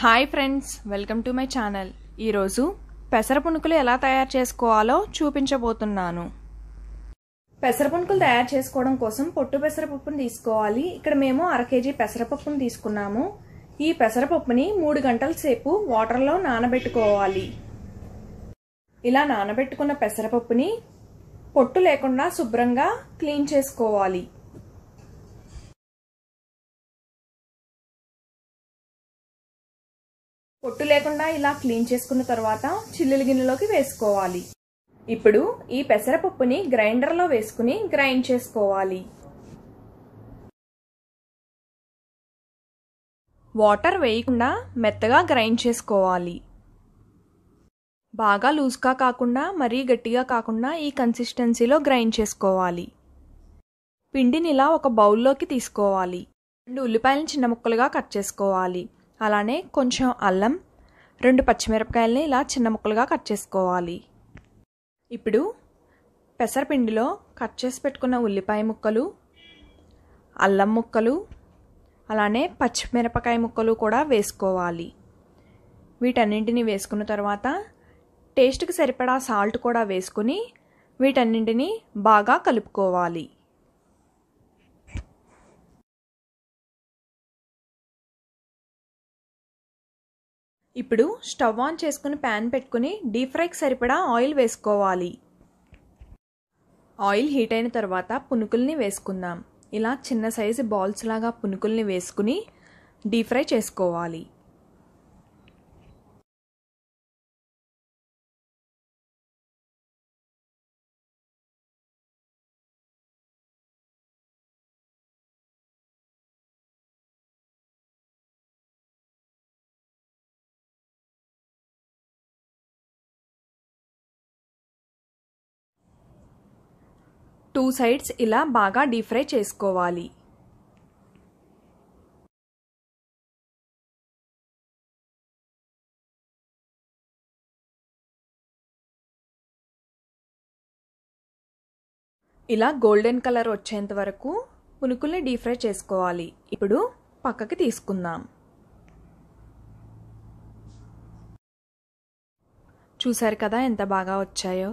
hi friends welcome to my channel ఈరోజు పెసరపునుకులు ఎలా తయారు చేసుకోవాలో చూపించబోతున్నాను పెసరపునుకులు తయారు చేసుకోవడం కోసం పొట్టు పెసరపప్పును తీసుకోవాలి ఇక్కడ మేము అర కేజీ పెసరపప్పును తీసుకున్నాము ఈ పెసరపప్పుని మూడు గంటల సేపు వాటర్లో నానబెట్టుకోవాలి ఇలా నానబెట్టుకున్న పెసరపప్పుని పొట్టు లేకుండా శుభ్రంగా క్లీన్ చేసుకోవాలి పొట్టు లేకుండా ఇలా క్లీన్ చేసుకున్న తర్వాత చిల్లుల గిన్నెలోకి వేసుకోవాలి ఇప్పుడు ఈ పెసరపప్పుని గ్రైండర్లో వేసుకుని గ్రైండ్ చేసుకోవాలి వాటర్ వేయకుండా మెత్తగా గ్రైండ్ చేసుకోవాలి బాగా లూజ్గా కాకుండా మరీ గట్టిగా కాకుండా ఈ కన్సిస్టెన్సీలో గ్రైండ్ చేసుకోవాలి పిండిని ఇలా ఒక బౌల్లోకి తీసుకోవాలి రెండు ఉల్లిపాయలను చిన్న ముక్కలుగా కట్ చేసుకోవాలి అలానే కొంచెం అల్లం రెండు పచ్చిమిరపకాయలని ఇలా చిన్న ముక్కలుగా కట్ చేసుకోవాలి ఇప్పుడు పెసరపిండిలో కట్ చేసి పెట్టుకున్న ఉల్లిపాయ ముక్కలు అల్లం ముక్కలు అలానే పచ్చిమిరపకాయ ముక్కలు కూడా వేసుకోవాలి వీటన్నింటిని వేసుకున్న తర్వాత టేస్ట్కి సరిపడా సాల్ట్ కూడా వేసుకుని వీటన్నింటినీ బాగా కలుపుకోవాలి ఇప్పుడు స్టవ్ ఆన్ చేసుకుని ప్యాన్ పెట్టుకుని డీప్ ఫ్రైకి సరిపడా ఆయిల్ వేసుకోవాలి ఆయిల్ హీట్ అయిన తర్వాత పునుకుల్ని వేసుకుందాం ఇలా చిన్న సైజు బాల్స్ లాగా పునుకుల్ని వేసుకుని డీప్ ఫ్రై చేసుకోవాలి టూ సైడ్స్ ఇలా బాగా డీప్ ఫ్రై చేసుకోవాలి ఇలా గోల్డెన్ కలర్ వచ్చేంత వరకు పునుకుల్ని డీప్ ఫ్రై చేసుకోవాలి ఇప్పుడు పక్కకి తీసుకుందాం చూసారు కదా ఎంత బాగా వచ్చాయో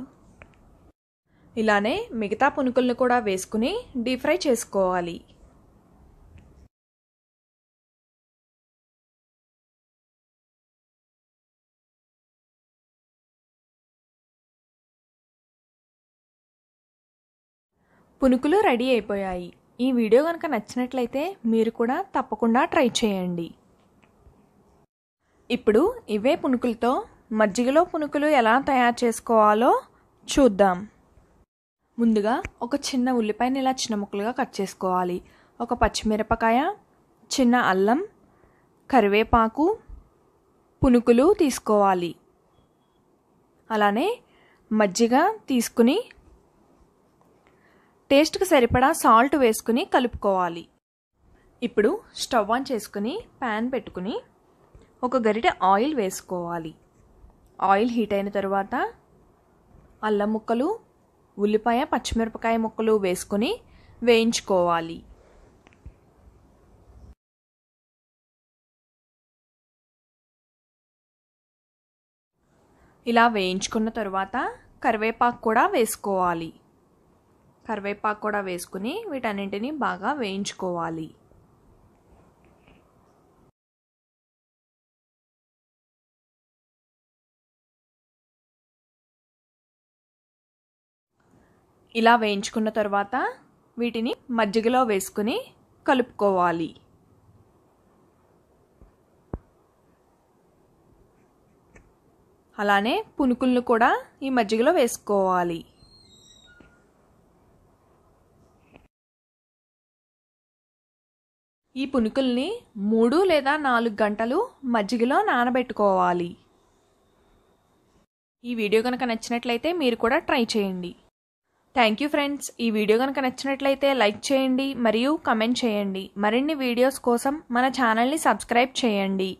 ఇలానే మిగతా పునుకులను కూడా వేసుకుని డీప్ ఫ్రై చేసుకోవాలి పునుకులు రెడీ అయిపోయాయి ఈ వీడియో కనుక నచ్చినట్లయితే మీరు కూడా తప్పకుండా ట్రై చేయండి ఇప్పుడు ఇవే పునుకులతో మజ్జిగలో పునుకులు ఎలా తయారు చేసుకోవాలో చూద్దాం ముందుగా ఒక చిన్న ఉల్లిపాయని ఇలా చిన్న ముక్కలుగా కట్ చేసుకోవాలి ఒక పచ్చిమిరపకాయ చిన్న అల్లం కరివేపాకు పునుకులు తీసుకోవాలి అలానే మజ్జిగ తీసుకుని టేస్ట్కి సరిపడా సాల్ట్ వేసుకుని కలుపుకోవాలి ఇప్పుడు స్టవ్ ఆన్ చేసుకుని ప్యాన్ పెట్టుకుని ఒక గరిటె ఆయిల్ వేసుకోవాలి ఆయిల్ హీట్ అయిన తర్వాత అల్లం ముక్కలు ఉల్లిపాయ పచ్చిమిరపకాయ ముక్కలు వేసుకొని వేయించుకోవాలి ఇలా వేయించుకున్న తర్వాత కరివేపాకు కూడా వేసుకోవాలి కరివేపాకు కూడా వేసుకుని వీటన్నింటినీ బాగా వేయించుకోవాలి ఇలా వేయించుకున్న తర్వాత వీటిని మజ్జిగలో వేసుకుని కలుపుకోవాలి అలానే పునుకులను కూడా ఈ మజ్జిగలో వేసుకోవాలి ఈ పునుకుల్ని మూడు లేదా నాలుగు గంటలు మజ్జిగలో నానబెట్టుకోవాలి ఈ వీడియో కనుక నచ్చినట్లయితే మీరు కూడా ట్రై చేయండి థ్యాంక్ యూ ఫ్రెండ్స్ ఈ వీడియో కనుక నచ్చినట్లయితే లైక్ చేయండి మరియు కమెంట్ చేయండి మరిన్ని వీడియోస్ కోసం మన ఛానల్ని సబ్స్క్రైబ్ చేయండి